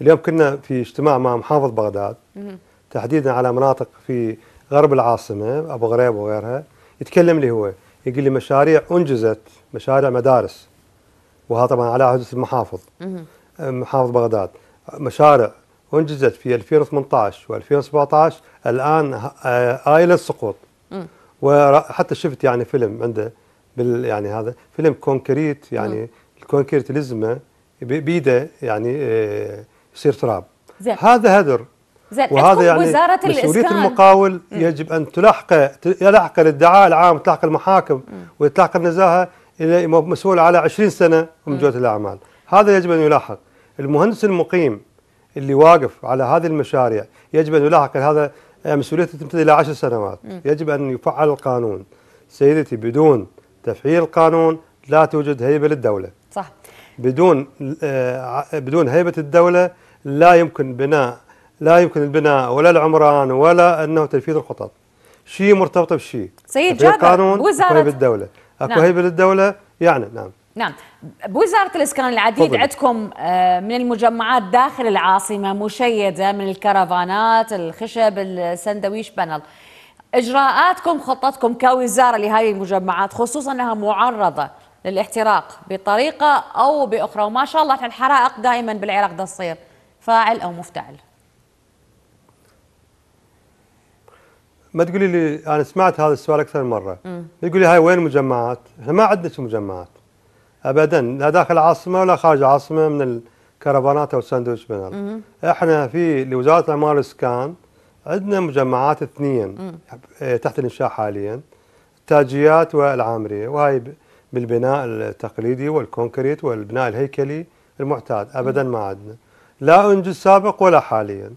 اليوم كنا في اجتماع مع محافظ بغداد تحديدا على مناطق في غرب العاصمه ابو غريب وغيرها يتكلم لي هو يقول لي مشاريع انجزت مشاريع مدارس وهذا طبعا على عهد المحافظ محافظ بغداد مشاريع انجزت في 2018 و2017 الان آه، آيل السقوط وحتى شفت يعني فيلم عنده بال يعني هذا فيلم كونكريت يعني الكونكريت لزمه بيده يعني آه، يصير تراب زين. هذا هدر زين. وهذا يعني وزارة مسؤولية الإسكان. المقاول م. يجب أن تلحق يلحق الادعاء العام تلحق المحاكم وتلحق النزاهة إلى مسؤول على 20 سنة من جودة الأعمال هذا يجب أن يلاحق المهندس المقيم اللي واقف على هذه المشاريع يجب أن يلاحق هذا آه، مسؤوليته تمتد إلى 10 سنوات م. يجب أن يفعل القانون سيدتي بدون تفعيل القانون لا توجد هيبة للدولة صح بدون آه، بدون هيبة الدولة لا يمكن بناء لا يمكن البناء ولا العمران ولا انه تنفيذ الخطط شيء مرتبط بشيء سيد جابر قانون وزاره بالدوله اكو نعم. هيبه للدوله يعني نعم نعم بوزارة الإسكان العديد عندكم آه، من المجمعات داخل العاصمة مشيدة من الكرفانات الخشب السندويش بانل إجراءاتكم خطتكم كوزارة لهذه المجمعات خصوصا أنها معرضة للاحتراق بطريقة أو بأخرى وما شاء الله الحرائق دائما بالعراق تصير فاعل او مفتعل ما تقولي لي انا سمعت هذا السؤال اكثر من مره لي هاي وين المجمعات؟ احنا ما عندنا مجمعات ابدا لا داخل العاصمه ولا خارج العاصمه من الكرفانات او الساندويتش بنر احنا في لوزاره الاعمال والسكان عندنا مجمعات اثنين إيه، تحت الانشاء حاليا التاجيات والعامريه وهي بالبناء التقليدي والكونكريت والبناء الهيكلي المعتاد ابدا ما عندنا لا انجز سابق ولا حاليا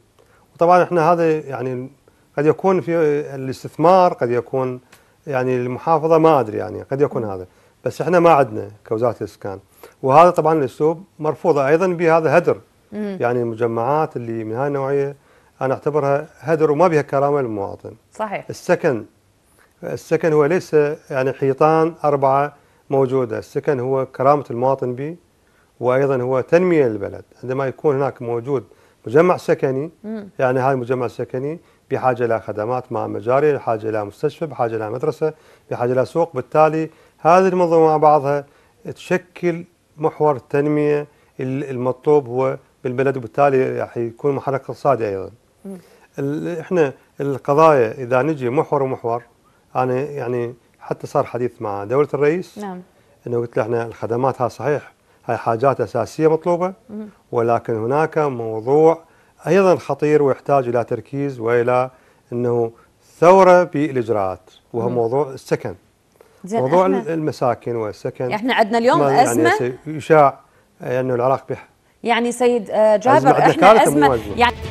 وطبعا احنا هذا يعني قد يكون في الاستثمار قد يكون يعني المحافظه ما ادري يعني قد يكون هذا بس احنا ما عندنا كوزاره الاسكان وهذا طبعا الاسلوب مرفوضه ايضا بهذا هدر يعني المجمعات اللي من هاي النوعيه انا اعتبرها هدر وما بها كرامه للمواطن صحيح السكن السكن هو ليس يعني حيطان اربعه موجوده، السكن هو كرامه المواطن به وايضا هو تنميه للبلد عندما يكون هناك موجود مجمع سكني يعني هذا المجمع السكني بحاجه الى خدمات مع مجاري بحاجه الى مستشفى بحاجه الى مدرسه بحاجه الى سوق بالتالي هذه المنظومه مع بعضها تشكل محور التنميه المطلوب هو بالبلد وبالتالي راح يكون محرك اقتصادي ايضا احنا القضايا اذا نجي محور ومحور انا يعني حتى صار حديث مع دوله الرئيس نعم انه قلت له احنا الخدمات ها صحيح هاي حاجات أساسية مطلوبة ولكن هناك موضوع أيضا خطير ويحتاج إلى تركيز وإلى أنه ثورة بالإجراءات وهو موضوع السكن موضوع المساكن والسكن احنا عندنا اليوم يعني أزمة يعني يشاع أنه العراق بح يعني سيد آه، جابر احنا أزمة, أزمة يعني